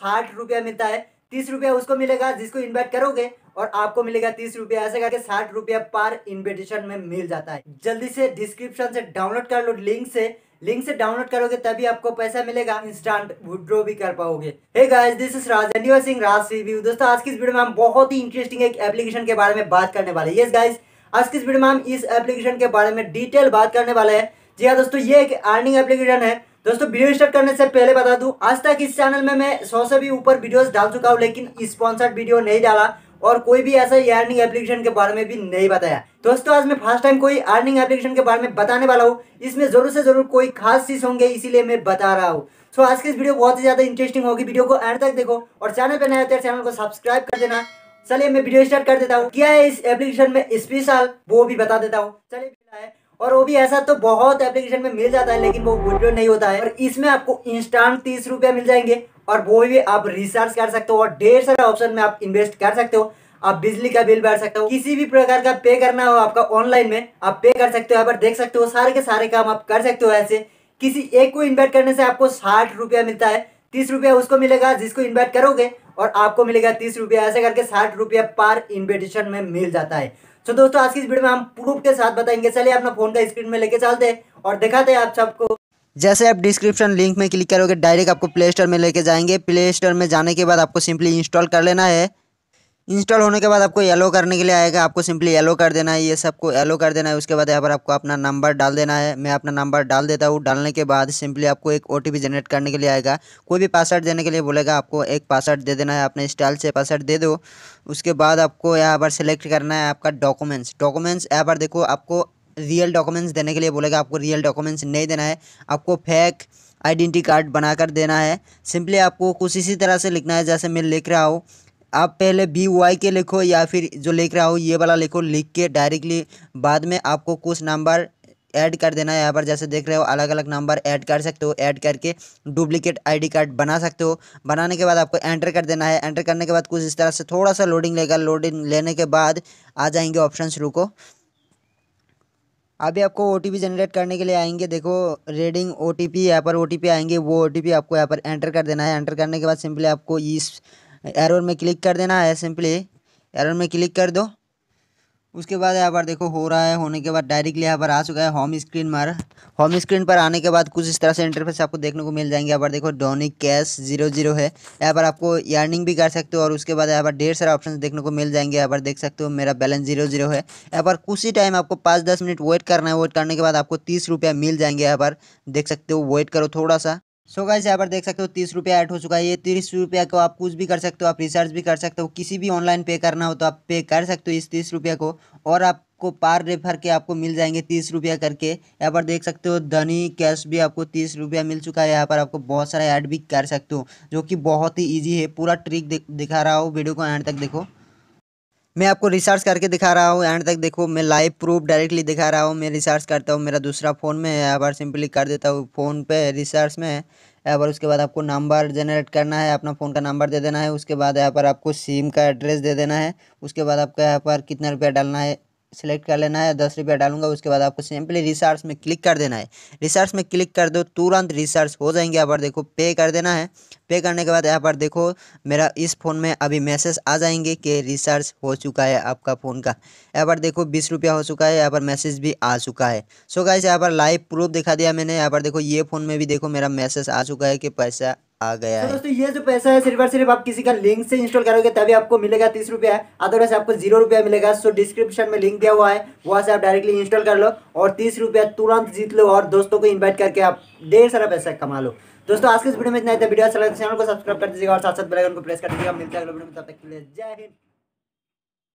साठ रुपया मिलता है तीस रुपया उसको मिलेगा जिसको इन्वाइट करोगे और आपको मिलेगा तीस रुपया ऐसे करके साठ रुपया पर इन्विटेशन में मिल जाता है जल्दी से डिस्क्रिप्शन से डाउनलोड कर लो लिंक से लिंक से डाउनलोड करोगे तभी आपको पैसा मिलेगा इंस्टेंट विड्रॉ भी कर पाओगे hey guys this is Raj Singh Raj review दोस्तों आज की इस वीडियो में हम बहुत ही इंटरेस्टिंग एक एप्लीकेशन के बारे में बात करने वाले यस गाइस आज की इस वीडियो में हम इस एप्लीकेशन के बारे में डिटेल बात करने वाले हैं जी हाँ दोस्तों ये एक अर्निंग एप्लीकेशन है दोस्तों वीडियो स्टार्ट करने से पहले बता दूं आज तक इस चैनल में मैं सौ से भी ऊपर वीडियोस डाल चुका हूं लेकिन स्पॉन्सर्ड वीडियो नहीं डाला और कोई भी ऐसा अर्निंग एप्लीकेशन के बारे में भी नहीं बताया दोस्तों आज मैं फर्स्ट टाइम कोई अर्निंग एप्लीकेशन के बारे में बताने वाला हूँ इसमें जरूर से जरूर कोई खास चीज होंगे इसीलिए मैं बता रहा हूँ सो आज की इस वीडियो बहुत ही ज्यादा इंटरेस्टिंग होगी वीडियो को एंड तक देखो और चैनल पर नया होते चैनल को सब्सक्राइब कर देना चलिए मैं वीडियो स्टार्ट कर देता हूँ क्या है इस एप्लीकेशन में स्पेशल वो भी बता देता हूँ चलिए और वो भी ऐसा तो बहुत एप्लीकेशन में मिल जाता है लेकिन वो विड्रॉ नहीं होता है और इसमें आपको इंस्टांट तीस रुपया मिल जाएंगे और वो भी आप रिसार्ज कर सकते हो और ढेर सारे ऑप्शन में आप इन्वेस्ट कर सकते हो आप बिजली का बिल भर सकते हो किसी भी प्रकार का पे करना हो आपका ऑनलाइन में आप पे कर सकते हो यहाँ पर देख सकते हो सारे के सारे काम आप कर सकते हो ऐसे किसी एक को इन्वेस्ट करने से आपको साठ रुपया मिलता है तीस रुपया उसको मिलेगा जिसको इन्वेस्ट करोगे और आपको मिलेगा तीस रुपया ऐसे करके साठ रुपया पर इन्विटेशन में मिल जाता है तो दोस्तों आज की इस वीडियो में हम प्रूफ के साथ बताएंगे चलिए अपना फोन का स्क्रीन में लेके चलते हैं और दिखाते हैं आप सबको जैसे आप डिस्क्रिप्शन लिंक में क्लिक करोगे डायरेक्ट आपको प्ले स्टोर में लेके जाएंगे प्ले स्टोर में जाने के बाद आपको सिंपली इंस्टॉल कर लेना है इंस्टॉल होने के बाद आपको येलो करने के लिए आएगा आपको सिंपली येलो कर देना है ये सबको येलो कर देना है उसके बाद यहाँ पर आपको अपना नंबर डाल देना है मैं अपना नंबर डाल देता हूँ डालने के बाद सिंपली आपको एक ओ जनरेट करने के लिए आएगा कोई भी पासवर्ड देने के लिए बोलेगा आपको एक पासवर्ड दे देना है अपने स्टाइल से पासवर्ड दे दो उसके बाद आपको यहाँ पर सिलेक्ट करना है आपका डॉक्यूमेंट्स डॉक्यूमेंट्स यहाँ पर देखो आपको रियल डॉक्यूमेंट्स देने के लिए बोलेगा आपको रियल डॉक्यूमेंट्स नहीं देना है आपको फेक आइडेंटिटी कार्ड बनाकर देना है सिंपली आपको कुछ इसी तरह से लिखना है जैसे मैं लिख रहा हूँ आप पहले बी वाई के लिखो या फिर जो लिख रहा हो ये वाला लिखो लिख के डायरेक्टली बाद में आपको कुछ नंबर ऐड कर देना है यहाँ पर जैसे देख रहे हो अलग अलग नंबर ऐड कर सकते हो ऐड करके डुप्लीकेट आईडी कार्ड बना सकते हो बनाने के बाद आपको एंटर कर देना है एंटर करने के बाद कुछ इस तरह से थोड़ा सा लोडिंग लेगा लोडिंग लेने के बाद आ जाएंगे ऑप्शन शुरू को अभी आपको ओ जनरेट करने के लिए आएंगे देखो रेडिंग ओ टी यहाँ पर ओ आएंगे वो ओ आपको यहाँ पर एंटर कर देना है एंटर करने के बाद सिंपली आपको इस एरर में क्लिक कर देना है सिंपली एरर में क्लिक कर दो उसके बाद यहाँ पर देखो हो रहा है होने के बाद डायरेक्टली यहाँ पर आ चुका है होम स्क्रीन पर होम स्क्रीन पर आने के बाद कुछ इस तरह से इंटरफेस आपको देखने को मिल जाएंगे यहाँ पर देखो डोनिक कैश जीरो जीरो है यहाँ पर आपको यर्निंग भी कर सकते हो और उसके बाद यहाँ पर ढेर सारे ऑप्शन देखने को मिल जाएंगे यहाँ पर देख सकते हो मेरा बैलेंस जीरो जीरो है यहाँ पर कुछ ही टाइम आपको पाँच दस मिनट वेट करना है वेट करने के बाद आपको तीस रुपया मिल जाएंगे यहाँ पर देख सकते हो वेट करो थोड़ा सा सो गाइस यहाँ पर देख सकते हो तीस रुपया ऐड हो चुका है ये तीस रुपया को आप कुछ भी कर सकते हो आप रिसर्च भी कर सकते हो किसी भी ऑनलाइन पे करना हो तो आप पे कर सकते हो इस तीस रुपया को और आपको पार रेफर के आपको मिल जाएंगे तीस रुपया करके यहाँ पर देख सकते हो धनी कैश भी आपको तीस रुपया मिल चुका है यहाँ पर आपको बहुत सारा ऐड भी कर सकते हो जो कि बहुत ही ईजी है पूरा ट्रिक दिखा रहा हो वीडियो को एंड तक देखो मैं आपको रिसर्च करके दिखा रहा हूँ एंड तक देखो मैं लाइव प्रूफ डायरेक्टली दिखा रहा हूँ मैं रिसर्च करता हूँ मेरा दूसरा फ़ोन में यहाँ पर सिंपली कर देता हूँ फ़ोन पे रिसर्च में यहाँ पर उसके बाद आपको नंबर जनरेट करना है अपना फ़ोन का नंबर दे देना है उसके बाद यहाँ पर आपको सिम का एड्रेस दे देना है उसके बाद आपका यहाँ पर कितना रुपया डालना है सेलेक्ट कर लेना है दस रुपया डालूंगा उसके बाद आपको सिंपली रिसर्च में क्लिक कर देना है रिसर्च में क्लिक कर दो तुरंत रिसर्च हो जाएंगे यहाँ पर देखो पे कर देना है पे करने के बाद यहाँ पर देखो मेरा इस फ़ोन में अभी मैसेज आ जाएंगे कि रिसर्च हो चुका है आपका फ़ोन का यहाँ पर देखो बीस रुपया हो चुका है यहाँ पर मैसेज भी आ चुका है सो गाइस यहाँ पर लाइव प्रूफ दिखा दिया मैंने यहाँ पर देखो ये फ़ोन में भी देखो मेरा मैसेज आ चुका है कि पैसा आ गया तो है दोस्तों ये जो पैसा है सिर्फ और सिर्फ आप किसी का लिंक से इंस्टॉल करोगे तभी आपको मिलेगा तीस रुपया अदरवाइज आपको जीरो रुपया मिलेगा सो डिस्क्रिप्शन में लिंक दिया हुआ है वहाँ से आप डायरेक्टली इंस्टॉल कर लो और तीस रुपया तुरंत जीत लो और दोस्तों को इन्वाइट करके आप ढेर सारा पैसा कमा लो दोस्तों आज के इस वीडियो में इतना वीडियो अच्छा तो चैनल को सब्सक्राइब कर दीजिएगा और साथ साथ बेलाइकन को प्रेस कर दीजिएगा मिलते हैं जय हिंद